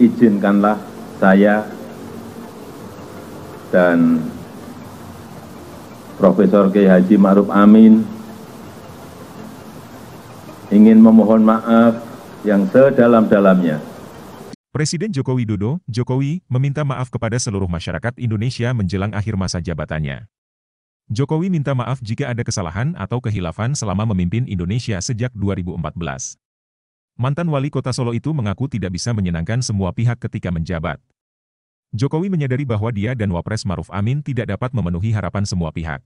izinkanlah saya dan Profesor K. Haji Ma'ruf Amin ingin memohon maaf yang sedalam-dalamnya. Presiden Joko Widodo, Jokowi, meminta maaf kepada seluruh masyarakat Indonesia menjelang akhir masa jabatannya. Jokowi minta maaf jika ada kesalahan atau kehilafan selama memimpin Indonesia sejak 2014. Mantan wali kota Solo itu mengaku tidak bisa menyenangkan semua pihak ketika menjabat. Jokowi menyadari bahwa dia dan Wapres Maruf Amin tidak dapat memenuhi harapan semua pihak.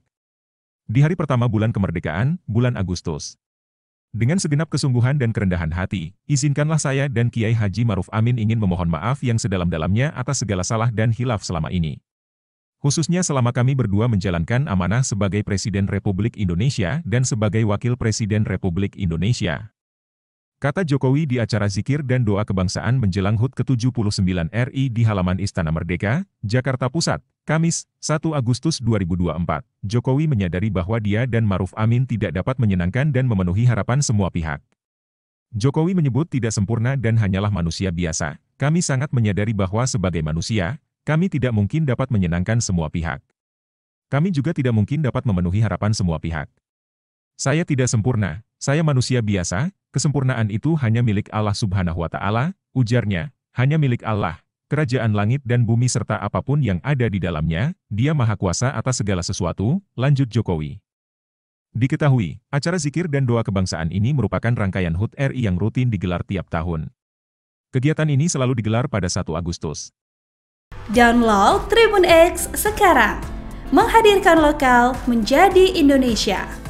Di hari pertama bulan kemerdekaan, bulan Agustus. Dengan segenap kesungguhan dan kerendahan hati, izinkanlah saya dan Kiai Haji Maruf Amin ingin memohon maaf yang sedalam-dalamnya atas segala salah dan hilaf selama ini. Khususnya selama kami berdua menjalankan amanah sebagai Presiden Republik Indonesia dan sebagai Wakil Presiden Republik Indonesia. Kata Jokowi di acara zikir dan doa kebangsaan menjelang HUT ke-79 RI di halaman Istana Merdeka, Jakarta Pusat, Kamis, 1 Agustus 2024. Jokowi menyadari bahwa dia dan Maruf Amin tidak dapat menyenangkan dan memenuhi harapan semua pihak. Jokowi menyebut tidak sempurna dan hanyalah manusia biasa. Kami sangat menyadari bahwa sebagai manusia, kami tidak mungkin dapat menyenangkan semua pihak. Kami juga tidak mungkin dapat memenuhi harapan semua pihak. Saya tidak sempurna, saya manusia biasa, Kesempurnaan itu hanya milik Allah subhanahu wa ta'ala, ujarnya, hanya milik Allah, kerajaan langit dan bumi serta apapun yang ada di dalamnya, dia maha kuasa atas segala sesuatu, lanjut Jokowi. Diketahui, acara zikir dan doa kebangsaan ini merupakan rangkaian HUT RI yang rutin digelar tiap tahun. Kegiatan ini selalu digelar pada 1 Agustus. Download Tribun X sekarang, menghadirkan lokal menjadi Indonesia.